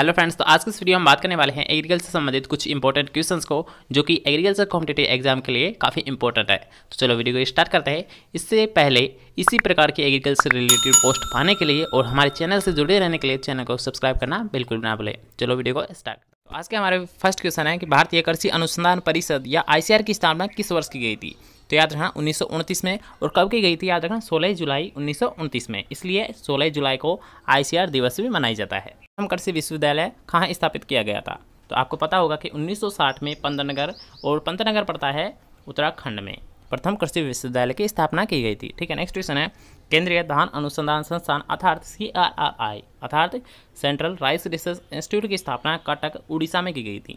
hello friends तो आज के इस वीडियो हम बात करने वाले हैं एग्रीकल्चर से संबंधित कुछ इंपॉर्टेंट क्वेश्चंस को जो कि एग्रीकल्चर कॉम्पिटेटिव एग्जाम के लिए काफ़ी इंपॉर्टेंट है तो चलो वीडियो को स्टार्ट करते हैं इससे पहले इसी प्रकार के एग्रीकल्चर रिलेटेड पोस्ट पाने के लिए और हमारे चैनल से जुड़े रहने के लिए चैनल को सब्सक्राइब करना बिल्कुल ना भूलें चलो वीडियो को स्टार्ट आज के हमारे फर्स्ट क्वेश्चन है कि भारतीय कृषि अनुसंधान परिषद या आईसीआर की स्थापना किस वर्ष की गई थी तो याद रखना उन्नीस में और कब की गई थी याद रखना 16 जुलाई उन्नीस में इसलिए 16 जुलाई को आईसीआर दिवस भी मनाया जाता है हम कृषि विश्वविद्यालय कहाँ स्थापित किया गया था तो आपको पता होगा कि 1960 में पंतनगर और पंतनगर पड़ता है उत्तराखंड में प्रथम कृषि विश्वविद्यालय की स्थापना की गई थी ठीक है नेक्स्ट क्वेश्चन है केंद्रीय धान अनुसंधान संस्थान अर्थात सी आर आर आई अर्थात सेंट्रल राइस रिसर्च इंस्टीट्यूट की स्थापना कटक उड़ीसा में की गई थी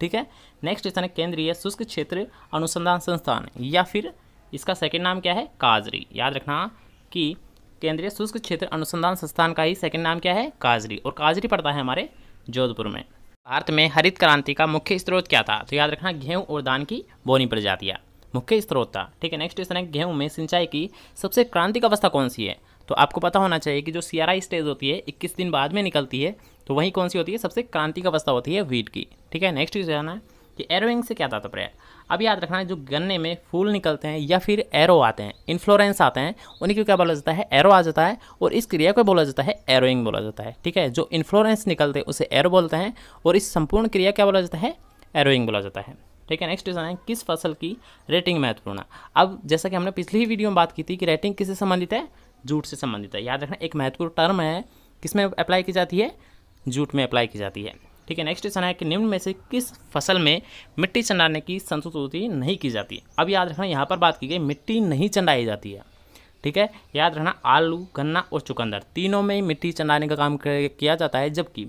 ठीक है नेक्स्ट क्वेश्चन है केंद्रीय शुष्क क्षेत्र अनुसंधान संस्थान या फिर इसका सेकेंड नाम क्या है काजरी याद रखना कि केंद्रीय शुष्क क्षेत्र अनुसंधान संस्थान का ही सेकेंड नाम क्या है काजरी और काजरी पड़ता है हमारे जोधपुर में भारत में हरित क्रांति का मुख्य स्रोत क्या था तो याद रखना गेहूं और धान की बोनी प्रजातियाँ मुख्य स्रोत था ठीक है नेक्स्ट क्वेश्चन है गेहूँ में सिंचाई की सबसे क्रांतिक अवस्था कौन सी है तो आपको पता होना चाहिए कि जो सियारा स्टेज होती है इक्कीस दिन बाद में निकलती है तो वही कौन सी होती है सबसे क्रांतिक अवस्था होती है वीट की ठीक है नेक्स्ट क्वेश्चन है कि एरोइंग से क्या तात्पर्य है अब याद रखना है जो गन्ने में फूल निकलते हैं या फिर एरो आते हैं इन्फ्लोरेंस आते हैं उन्हीं को क्या बोला जाता है एरो आ जाता है और इस क्रिया को बोला जाता है एरोइंग बोला जाता है ठीक है जो इन्फ्लोरेंस निकलते हैं उसे एरो बोलते हैं और इस संपूर्ण क्रिया क्या बोला जाता है एरोइंग बोला जाता है ठीक है नेक्स्ट क्वेश्चन है किस फसल की रेटिंग महत्वपूर्ण है अब जैसा कि हमने पिछली ही वीडियो में बात की थी कि रेटिंग किससे संबंधित है जूट से संबंधित है याद रखना एक महत्वपूर्ण टर्म है किसमें अप्लाई की जाती है जूट में अप्लाई की जाती है ठीक है नेक्स्ट क्वेश्चन है कि निम्न में से किस फसल में मिट्टी चंडाने की संस्तुति नहीं की जाती है अब याद रखना यहाँ पर बात की गई मिट्टी नहीं चंडाई जाती है ठीक है याद रखना आलू गन्ना और चुकंदर तीनों में मिट्टी चंडाने का काम किया जाता है जबकि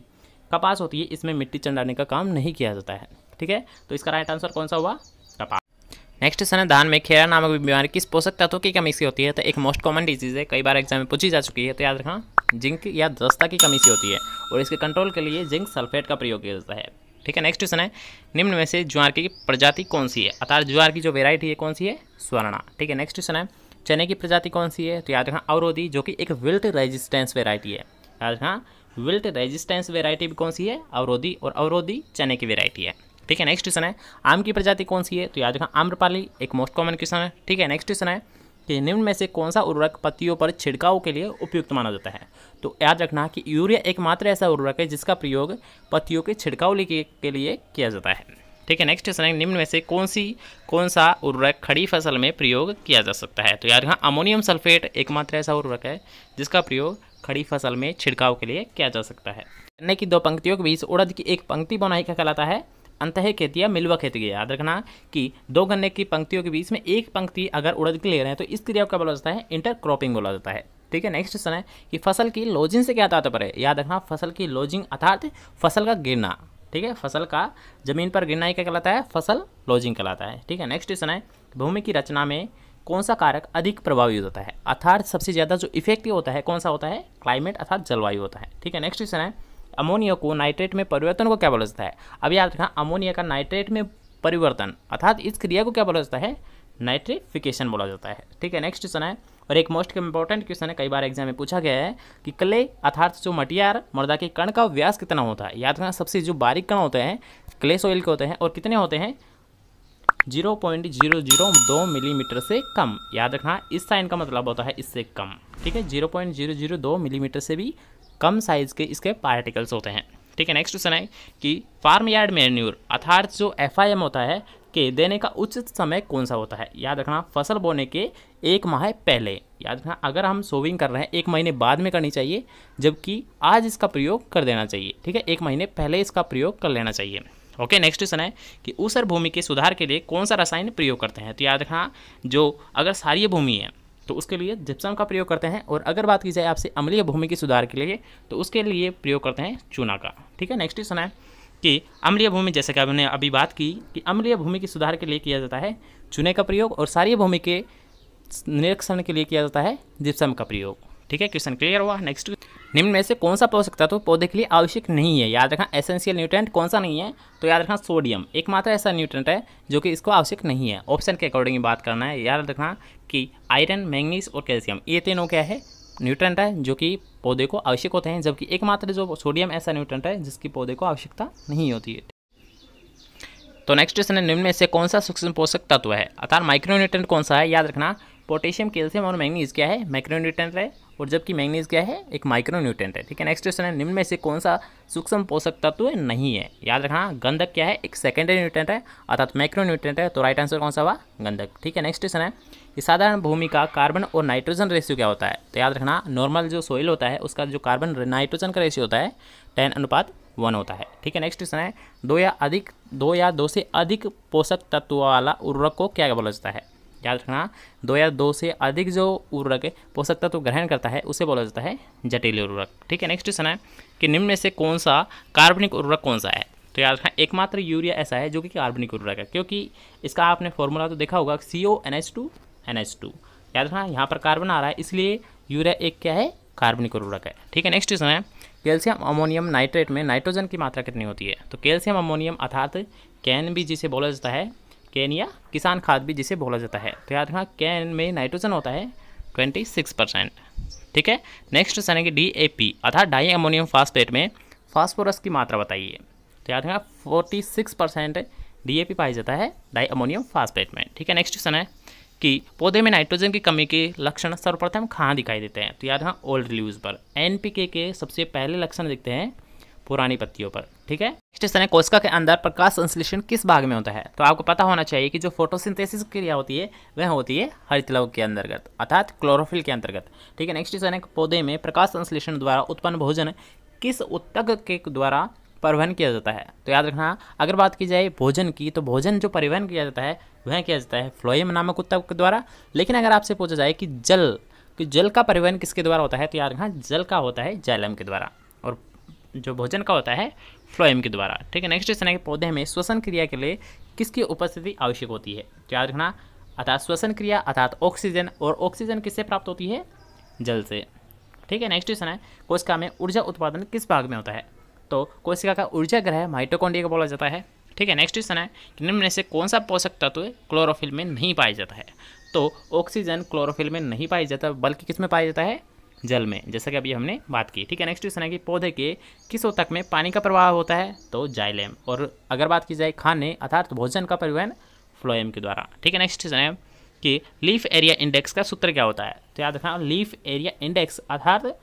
कपास होती है इसमें मिट्टी चंडाने का काम नहीं किया जाता है ठीक है तो इसका राइट आंसर कौन सा हुआ कपास नेक्स्ट क्वेश्चन है धान में खेरा नामक बीमारी किस पोषक तत्वों की कमी से होती है तो एक मोस्ट कॉमन डिजीज़ है कई बार एग्जाम में पूछी जा चुकी है तो याद रखना जिंक या दस्ता की कमी से होती है और इसके कंट्रोल के लिए जिंक सल्फेट का प्रयोग किया जाता है ठीक है नेक्स्ट क्वेश्चन है निम्न में से ज्वार की प्रजाति कौन सी है अर्थात ज्वार की जो वेराइटी है कौन सी है स्वर्णा ठीक है नेक्स्ट क्वेश्चन है चने की प्रजाति कौन सी है तो याद रखना अवरोधी जो कि एक विल्ट रेजिस्टेंस वेराइटी है याद रखना विल्ट रेजिस्टेंस वेराइटी भी कौन सी है अवरोधी और अवरोधी चने की वेराइटी है ठीक है नेक्स्ट क्वेश्चन है आम की प्रजाति कौन सी है तो याद रखना आम्रपाली एक मोस्ट कॉमन क्वेश्चन है ठीक है नेक्स्ट क्वेश्चन है कि निम्न में से कौन सा उर्वरक पत्तियों पर छिड़काव के लिए उपयुक्त माना जाता है तो याद रखना कि यूरिया एकमात्र ऐसा उर्वरक है जिसका प्रयोग पत्तियों के छिड़काव के लिए किया जाता है ठीक है नेक्स्ट क्वेश्चन है निम्न में से कौन सी कौन सा उर्वरक खड़ी फसल में प्रयोग किया जा सकता है तो याद रखना अमोनियम सल्फेट एकमात्र ऐसा उर्वरक है जिसका प्रयोग खड़ी फसल में छिड़काव के लिए किया जा सकता है गन्ने की दो पंक्तियों के बीच उड़द की एक पंक्ति बनाई का कहलाता है खेती खेतिया मिलवा की याद रखना कि दो गन्ने की पंक्तियों के बीच में एक पंक्ति अगर उड़द के ले रहे हैं तो इस क्रिया का बोला जाता है इंटर क्रॉपिंग बोला जाता है ठीक है नेक्स्ट क्वेश्चन है कि फसल की लॉजिंग से क्या तात्पर्य पर याद रखना फसल की लॉजिंग अर्थात फसल का गिरना ठीक है फसल का जमीन पर गिरना ही क्या कहलाता है फसल लॉजिंग कहलाता है ठीक है नेक्स्ट क्वेश्चन है भूमि की रचना में कौन सा कारक अधिक प्रभावी होता है अर्थात सबसे ज़्यादा जो इफेक्टिव होता है कौन सा होता है क्लाइमेट अर्थात जलवायु होता है ठीक है नेक्स्ट क्वेश्चन है अमोनिया को नाइट्रेट में परिवर्तन को क्या बोला जाता है अब याद रखना अमोनिया का नाइट्रेट में परिवर्तन अर्थात इस क्रिया को क्या बोला जाता है नाइट्रिफिकेशन बोला जाता है ठीक है नेक्स्ट क्वेश्चन है और एक मोस्ट इंपॉर्टेंट क्वेश्चन है कई बार एग्जाम में पूछा गया है कि क्ले अर्थात जो मटियार मर्दा के कण का व्यास कितना होता है याद रखना सबसे जो बारीक कण होते हैं क्ले सोइल के होते हैं और कितने होते हैं जीरो पॉइंट जीरो जीरो दो मिलीमीटर से कम याद रखना इस साइन का मतलब होता है इससे कम ठीक है जीरो पॉइंट जीरो जीरो दो मिलीमीटर से भी कम साइज के इसके पार्टिकल्स होते हैं ठीक है नेक्स्ट क्वेश्चन है कि फार्म यार्ड मेन्यूर अर्थात जो एफ होता है के देने का उचित समय कौन सा होता है याद रखना फसल बोने के एक माह पहले याद रखना अगर हम सोविंग कर रहे हैं एक महीने बाद में करनी चाहिए जबकि आज इसका प्रयोग कर देना चाहिए ठीक है एक महीने पहले इसका प्रयोग कर लेना चाहिए ओके नेक्स्ट क्वेश्चन है कि ऊसर भूमि के सुधार के लिए कौन सा रसायन प्रयोग करते हैं तो याद रखना जो अगर सारी भूमि है तो उसके लिए जिप्सम का प्रयोग करते हैं और अगर बात की जाए आपसे अम्लीय भूमि के सुधार के लिए तो उसके लिए प्रयोग करते हैं चूना का ठीक है नेक्स्ट क्वेश्चन है कि अम्लीय भूमि जैसे कि हमने अभी बात की कि अम्लीय भूमि के सुधार के लिए किया जाता है चूने का प्रयोग और सारी भूमि के निरीक्षण के लिए किया जाता है जिप्सम का प्रयोग ठीक है क्वेश्चन क्लियर हुआ नेक्स्ट निम्न में से कौन सा पोषक तत्व पौधे के लिए आवश्यक नहीं है याद रखना एसेंशियल न्यूट्रेंट कौन सा नहीं है तो याद रखना सोडियम एकमात्र ऐसा न्यूट्रेंट है जो कि इसको आवश्यक नहीं है ऑप्शन के अकॉर्डिंग बात करना है याद रखना कि आयरन मैंगनीज और कैल्शियम ये तीनों क्या है न्यूट्रेंट है जो कि पौधे को आवश्यक होते हैं जबकि एकमात्र जो सोडियम ऐसा न्यूट्रेंट है जिसकी पौधे को आवश्यकता नहीं होती है तो नेक्स्ट क्वेश्चन है निम्न में से कौन सा सूक्ष्म पोषक तत्व है अर्थात माइक्रोन्यूट्रेंट कौन सा है याद रखना पोटेशियम कैल्शियम और मैंगनीज क्या है माइक्रोन्यूट्रेंट है और जबकि मैंगनीज क्या है एक माइक्रो न्यूट्रेंट है ठीक है नेक्स्ट क्वेश्चन है निम्न में से कौन सा सूक्ष्म पोषक तत्व नहीं है याद रखना गंधक क्या है एक सेकेंडरी न्यूट्रेंट है अर्थात माइक्रो न्यूट्रेंट है तो राइट आंसर कौन सा हुआ गंधक ठीक है नेक्स्ट क्वेश्चन है कि साधारण भूमि का कार्बन और नाइट्रोजन रेशियो क्या होता है तो याद रखना नॉर्मल जो सोइल होता है उसका जो कार्बन नाइट्रोजन का रेशियो होता है टेन अनुपात वन होता है ठीक है नेक्स्ट क्वेश्चन है दो या अधिक दो या दो से अधिक पोषक तत्व वाला उर्वरक को क्या बोला जाता है याद रखना दो या दो से अधिक जो उर्वरक पोषक तत्व तो ग्रहण करता है उसे बोला जाता है जटिल उर्वरक ठीक है नेक्स्ट क्वेश्चन है कि निम्न में से कौन सा कार्बनिक उर्वरक कौन सा है तो याद रखना एकमात्र यूरिया ऐसा है जो कि कार्बनिक उर्वरक है क्योंकि इसका आपने फॉर्मूला तो देखा होगा C O N H two N H two याद रखना यहाँ पर कार्बन आ रहा है इसलिए यूरिया एक क्या है कार्बनिक उर्वरक है ठीक है नेक्स्ट क्वेश्चन है कैल्शियम अमोनियम नाइट्रेट में नाइट्रोजन की मात्रा कितनी होती है तो कैल्शियम अमोनियम अर्थात कैन भी जिसे बोला जाता है कैन या किसान खाद भी जिसे बोला जाता है तो याद रखना कैन में नाइट्रोजन होता है ट्वेंटी सिक्स परसेंट ठीक है नेक्स्ट क्वेश्चन है कि डी ए पी अर्थात डाई अमोनियम फास्फेट में फास्फोरस की मात्रा बताइए तो याद रखना forty six percent D A P पाया जाता है डाई अमोनियम फास्फेट में ठीक है नेक्स्ट क्वेश्चन है कि पौधे में नाइट्रोजन की कमी के लक्षण सर्वप्रथम कहाँ दिखाई देते हैं तो याद रखना ओल्ड लीव्स पर एन पी के, के सबसे पहले लक्षण दिखते हैं पुरानी पत्तियों पर ठीक है नेक्स्ट है कोशिका के अंदर प्रकाश संश्लेषण किस भाग में होता है तो आपको पता होना चाहिए कि जो फोटोसिंथेसिस क्रिया होती है वह होती है हरित लवक के अंतर्गत अर्थात क्लोरोफिल के अंतर्गत ठीक है नेक्स्ट है पौधे में प्रकाश संश्लेषण द्वारा उत्पन्न भोजन किस उत्तक के द्वारा परिवहन किया जाता है तो याद रखना अगर बात की जाए भोजन की तो भोजन जो परिवहन किया जाता है वह किया जाता है फ्लोएम नामक उत्तक के द्वारा लेकिन अगर आपसे पूछा जाए कि जल कि जल का परिवहन किसके द्वारा होता है तो याद रखना जल का होता है जैलम के द्वारा और जो भोजन का होता है फ्लोएम के द्वारा ठीक है नेक्स्ट क्वेश्चन है कि पौधे में श्वसन क्रिया के लिए किसकी उपस्थिति आवश्यक होती है याद रखना अर्थात श्वसन क्रिया अर्थात ऑक्सीजन और ऑक्सीजन किससे प्राप्त होती है जल से ठीक है नेक्स्ट क्वेश्चन है कोशिका में ऊर्जा उत्पादन किस भाग में होता है तो कोशिका का ऊर्जा ग्रह माइटोकॉन्ड्रिया को बोला जाता है ठीक है नेक्स्ट क्वेश्चन है कि निम्न में से कौन सा पोषक तत्व क्लोरोफिल में नहीं पाया जाता है तो ऑक्सीजन क्लोरोफिल में नहीं पाया जाता बल्कि किस में पाया जाता है जल में जैसा कि अभी हमने बात की ठीक है नेक्स्ट क्वेश्चन है कि पौधे के किस तक में पानी का प्रवाह होता है तो जाइलेम और अगर बात की जाए खाने अर्थात भोजन का परिवहन फ्लोएम के द्वारा ठीक है नेक्स्ट क्वेश्चन है कि लीफ एरिया इंडेक्स का सूत्र क्या होता है तो याद रखना लीफ एरिया इंडेक्स अर्थात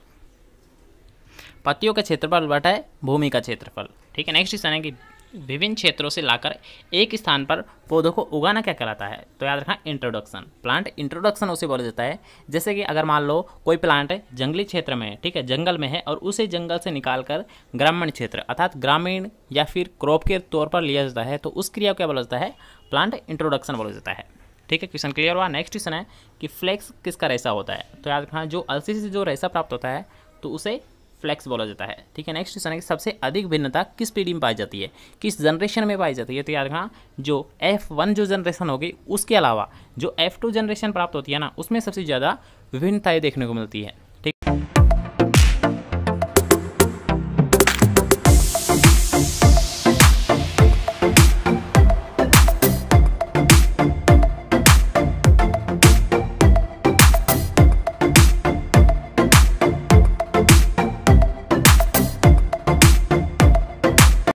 पत्तियों का क्षेत्रफल बटा है भूमि का क्षेत्रफल ठीक है नेक्स्ट क्वेश्चन है कि विभिन्न क्षेत्रों से लाकर एक स्थान पर पौधों को उगाना क्या कहलाता है तो याद रखना इंट्रोडक्शन प्लांट इंट्रोडक्शन उसे बोला जाता है जैसे कि अगर मान लो कोई प्लांट जंगली क्षेत्र में है ठीक है जंगल में है और उसे जंगल से निकालकर ग्रामीण क्षेत्र अर्थात ग्रामीण या फिर क्रॉप के तौर पर लिया जाता है तो उस क्रिया को क्या बोला जाता है प्लांट इंट्रोडक्शन बोला जाता है ठीक है क्वेश्चन क्लियर हुआ नेक्स्ट क्वेश्चन है कि फ्लेक्स किसका रेसा होता है तो याद रखना जो अलसी से जो रेसा प्राप्त होता है तो उसे फ्लैक्स बोला जाता है ठीक है नेक्स्ट क्वेश्चन है कि सबसे अधिक भिन्नता किस पीढ़ी में पाई जाती है किस जनरेशन में पाई जाती है तो याद रखना जो एफ वन जो जनरेशन होगी उसके अलावा जो एफ टू जनरेशन प्राप्त होती है ना उसमें सबसे ज़्यादा भिन्नताएँ देखने को मिलती है